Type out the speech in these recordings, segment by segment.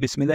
बिसमीम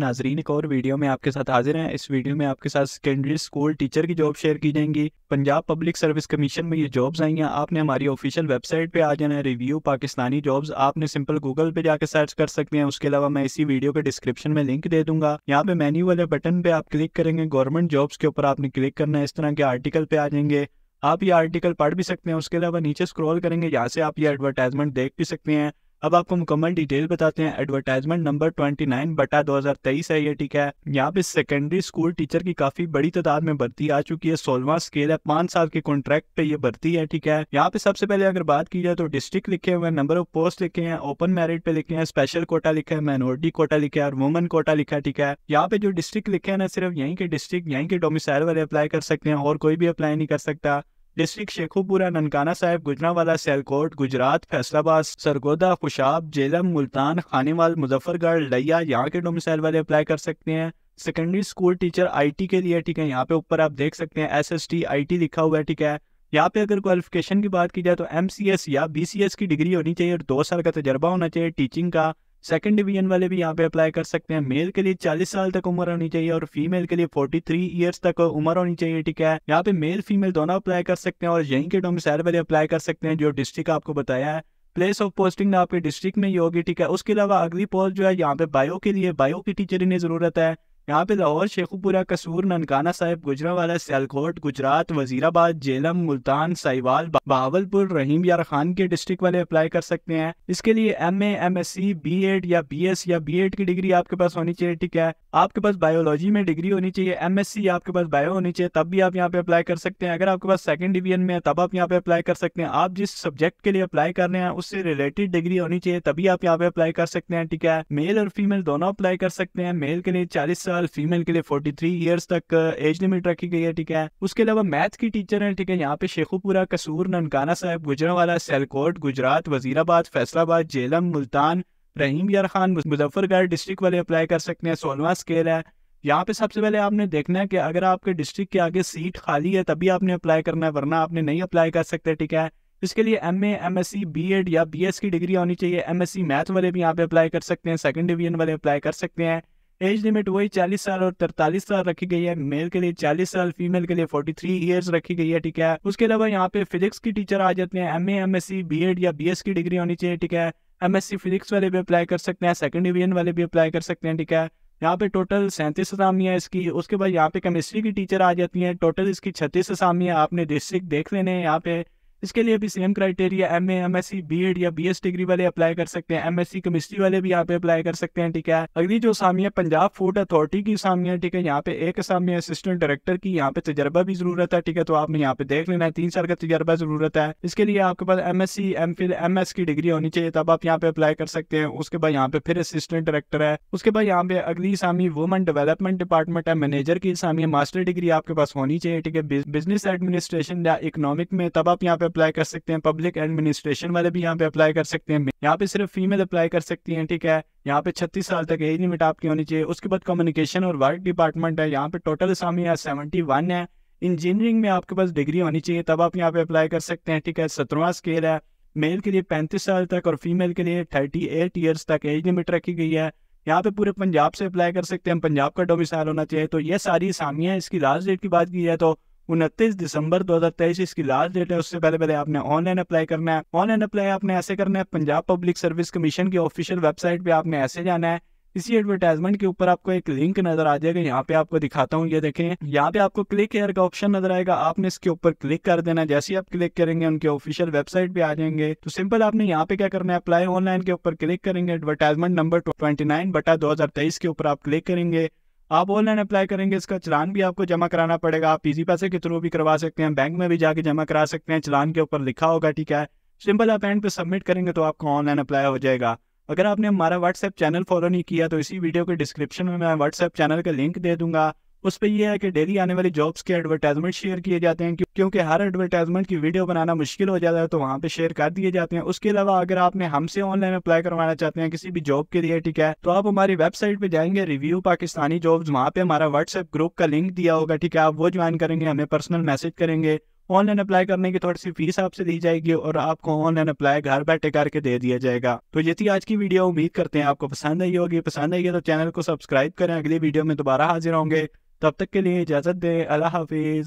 नाजरीन एक और वीडियो में आपके साथ हाजिर हैं इस वीडियो में आपके साथ सेकेंडरी स्कूल टीचर की जॉब शेयर की जाएंगी पंजाब पब्लिक सर्विस कमीशन में ये जॉब्स आई हैं आपने हमारी ऑफिशियल वेबसाइट पे आ जाना है रिव्यू पाकिस्तानी जॉब्स आपने सिंपल गूगल पे जाकर सर्च कर सकते हैं उसके अलावा मैं इसी वीडियो के डिस्क्रिप्शन में लिंक दे दूंगा यहाँ पे मेन्यू वाले बटन पे आप क्लिक करेंगे गवर्नमेंट जॉब्स के ऊपर आपने क्लिक करना है इस तरह के आर्टिकल पे आ जाएंगे आप ये आर्टिकल पढ़ भी सकते हैं उसके अलावा नीचे स्क्रॉल करेंगे यहाँ से आप ये एडवर्टाइजमेंट देख भी सकते हैं अब आपको मुकम्मल डिटेल बताते हैं एडवर्टाइजमेंट नंबर 29 बटा 2023 है ये ठीक है यहाँ पे सेकेंडरी स्कूल टीचर की काफी बड़ी तादाद में भर्ती आ चुकी है सोलवा स्केल है पांच साल के कॉन्ट्रैक्ट पे ये भर्ती है ठीक है यहाँ पे सबसे पहले अगर बात की जाए तो डिस्ट्रिक्ट लिखे हुए नंबर ऑफ पोस्ट लिखे हैं ओपन मेरिट पे लिखे हैं स्पेशल कोटा लिखा है माइनॉरिटी कोटा लिखा है और वुमन कोटा लिखा है ठीक है यहाँ पे जो डिस्ट्रिक्ट लिखे हैं ना सिर्फ यहीं के डिस्ट्रिक्ट यहीं के डोमिसाइल वाले अप्लाई कर सकते हैं और कोई भी अप्लाई नहीं कर सकता डिस्ट्रिक्ट शेखुपुरा ननकाना साहिब गुजरावाला सैलकोट गुजरात फैसलाबाद सरगोदा खुशाब जेलम मुल्तान खानेवाल मुजफ्फरगढ़ लिया यहाँ के डोमिसाइल वाले अप्लाई कर सकते हैं सेकेंडरी स्कूल टीचर आईटी के लिए ठीक है यहाँ पे ऊपर आप देख सकते हैं एसएसटी आईटी लिखा हुआ है ठीक है यहाँ पे अगर क्वालिफिकेशन की बात की जाए तो एमसीएस या बीसीएस की डिग्री होनी चाहिए और दो साल का तजर्बा होना चाहिए टीचिंग का सेकंड डिवीजन वाले भी यहाँ पे अप्लाई कर सकते हैं मेल के लिए 40 साल तक उम्र होनी चाहिए और फीमेल के लिए 43 थ्री ईयर्स तक उम्र होनी चाहिए ठीक है यहाँ पे मेल फीमेल दोनों अप्लाई कर सकते हैं और यहीं के डोमिसाइल वाले अप्लाई कर सकते हैं जो डिस्ट्रिक्ट आपको बताया है प्लेस ऑफ पोस्टिंग आपके डिस्ट्रिक्ट में ही होगी ठीक है उसके अलावा अगली पोस्ट जो है यहाँ पे बायो के लिए बायो की टीचर इन्हें जरूरत है यहाँ पे लाहौर शेखुपुरा कसूर ननकाना साहिब गुजरावाला सियालकोट गुजरात वजीराबाद जेलम मुल्तान साहिवाल बहावलपुर रहीम यार खान के डिस्ट्रिक्ट वाले अप्लाई कर सकते हैं इसके लिए M M S C B Ed या बी एस या बी एड की डिग्री आपके पास होनी चाहिए ठीक है आपके पास बायोलॉजी में डिग्री होनी चाहिए एम एस सी आपके पास बायो होनी चाहिए तब भी आप यहाँ पे अप्लाई कर सकते हैं अगर आपके पास सेकंड डिवीजन में है तब आप यहाँ पे अप्लाई कर सकते हैं आप जिस सब्जेक्ट के लिए अप्लाई कर रहे हैं उससे रिलेटेड डिग्री होनी चाहिए तभी आप यहाँ पे अप्लाई कर सकते हैं ठीक है मेल और फीमेल दोनों अप्लाई कर सकते हैं मेल के लिए चालीस साल फीमेल के लिए फोर्टी थ्री ईयर्स तक एज लिमिट रखी गई है ठीक है उसके अलावा मैथ की टीचर है ठीक है यहाँ पे शेखुपुरा कसूर ननकाना साहब गुजरावाला सैलकोट गुजरात वजीराबाद फैसलाबाद जेलम मुल्तान रहीम यार खान मुजफ्फरगढ़ डिस्ट्रिक्ट वाले अप्लाई कर सकते हैं सोलवा स्केल है यहाँ पे सबसे पहले आपने देखना है कि अगर आपके डिस्ट्रिक्ट के आगे सीट खाली है तभी आपने अप्लाई करना है वरना आपने नहीं अप्लाई कर सकते ठीक है इसके लिए M A M S C B Ed या बी एस की डिग्री होनी चाहिए एम एस सी मैथ वाले भी यहाँ पे अप्लाई कर सकते हैं सेकेंड डिवीजन वाले अप्लाई कर सकते हैं एज लिमिट वही चालीस साल और तरतालीस साल रखी गई है मेल के लिए चालीस साल फीमेल के लिए फोर्टी थ्री ईयर्स रखी गई है ठीक है उसके अलावा यहाँ पे फिजिक्स की टीचर आ जाते हैं M A M S C B Ed या बी एस की डिग्री होनी चाहिए ठीक है एम एस सी फिजिक्स वाले भी अप्लाई कर सकते हैं सेकंड डिवीजन वाले भी अप्लाई कर सकते हैं ठीक है यहाँ पे टोटल सैंतीस असामियाँ इसकी उसके बाद यहाँ पे केमिस्ट्री की टीचर आ जाती हैं टोटल इसकी छत्तीस असामियाँ आपने डिस्ट्रिक्ट देख लेने हैं यहाँ पे इसके लिए भी same criteria M A M S C B Ed या बी एस डिग्री वाले अप्लाई कर सकते हैं एम एस सी केमिस्ट्री वाले भी यहाँ पे अप्लाई कर सकते हैं ठीक है अगली जो असामी है पंजाब फूड अथॉरिटी की असामी है ठीक है यहाँ पे एक असामी असिस्टेंट डायरेक्टर की यहाँ पे तजर्बा भी जरूरत है ठीक है तो आपने यहाँ पे देख लेना है तीन साल का तजर्बा जरूरत है इसके लिए आपके पास M S C M Phil M S की डिग्री होनी चाहिए तब आप यहाँ पे अप्लाई कर सकते हैं उसके बाद यहाँ पे फिर असिस्टेंट डायरेक्टर है उसके बाद यहाँ पे अगली सामी वुमन डेवलपमेंट डिपार्टमेंट है मैनेजर की सामी मास्टर डिग्री आपके पास होनी चाहिए ठीक है बिजनेस एडमिनिस्ट्रेशन या इकोनॉमिक में तब आप यहाँ पे अप्लाई कर सकते हैं पब्लिक एडमिनिस्ट्रेशन वाले भी यहाँ पे अप्लाई कर सकते हैं यहाँ पे सिर्फ फीमेल अप्लाई कर सकती हैं ठीक है यहाँ पे 36 साल तक एज लिमिट आपकी होनी चाहिए उसके बाद कम्युनिकेशन और वर्क डिपार्टमेंट है यहाँ पे टोटल असामी है सेवेंटी है इंजीनियरिंग में आपके पास डिग्री होनी चाहिए तब आप यहाँ पे अप्लाई कर सकते हैं ठीक है सत्रवा स्केल है मेल के लिए पैंतीस साल तक और फीमेल के लिए थर्टी एट तक एज लिमिट रखी गई है यहाँ पे पूरे पंजाब से अप्लाई कर सकते हैं पंजाब का डोमिसाइल होना चाहिए तो ये सारी असामियाँ इसकी लास्ट डेट की बात की जाए तो उनतीस दिसंबर दो इसकी लास्ट डेट है उससे पहले पहले आपने ऑनलाइन अप्लाई करना है ऑनलाइन अप्लाई आपने ऐसे करना है पंजाब पब्लिक सर्विस कमीशन की ऑफिशियल वेबसाइट पे आपने ऐसे जाना है इसी एडवर्टाइजमेंट के ऊपर आपको एक लिंक नजर आ जाएगा यहाँ पे आपको दिखाता हूँ ये देखें यहाँ पे आपको क्लिक हेयर का ऑप्शन नजर आएगा आपने इसके ऊपर क्लिक कर देना जैसे ही आप क्लिक करेंगे उनके ऑफिशियल वेबसाइट पे आ जाएंगे तो सिंपल आपने यहाँ पे क्या करना है अप्लाई ऑनलाइन के ऊपर क्लिक करेंगे एडवर्टाइजमेंट नंबर ट्वेंटी नाइन बटा दो के ऊपर आप क्लिक करेंगे आप ऑनलाइन अप्लाई करेंगे इसका चलान भी आपको जमा कराना पड़ेगा आप इजी पैसे के थ्रू भी करवा सकते हैं बैंक में भी जाके जमा करा सकते हैं चलान के ऊपर लिखा होगा ठीक है सिंपल आप एंड पे सबमिट करेंगे तो आपको ऑनलाइन अप्लाई हो जाएगा अगर आपने हमारा व्हाट्सएप चैनल फॉलो नहीं किया तो इसी वीडियो के डिस्क्रिप्शन में मैं व्हाट्सएप चैनल का लिंक दे दूंगा उस पर यह है कि डेली आने वाली जॉब्स के एडवर्टाइजमेंट शेयर किए जाते हैं क्योंकि हर एडवर्टाइजमेंट की वीडियो बनाना मुश्किल हो जाता है तो वहाँ पे शेयर कर दिए जाते हैं उसके अलावा अगर आपने हमसे ऑनलाइन अप्लाई करवाना चाहते हैं किसी भी जॉब के लिए ठीक है तो आप हमारी वेबसाइट पे जाएंगे रिव्यू पाकिस्तानी जॉब्स वहाँ पे हमारा व्हाट्सएप ग्रुप का लिंक दिया होगा ठीक है आप वो ज्वाइन करेंगे हमें पर्सनल मैसेज करेंगे ऑनलाइन अप्लाई करने की थोड़ी सी फीस आपसे दी जाएगी और आपको ऑनलाइन अप्लाई घर बैठे करके दे दिया जाएगा तो ये थी आज की वीडियो उम्मीद करते हैं आपको पसंद आई होगी पसंद आई है तो चैनल को सब्सक्राइब करें अगली वीडियो में दोबारा हाजिर होंगे तब तक के लिए इजाज़त दें अल्लाह हाफिज़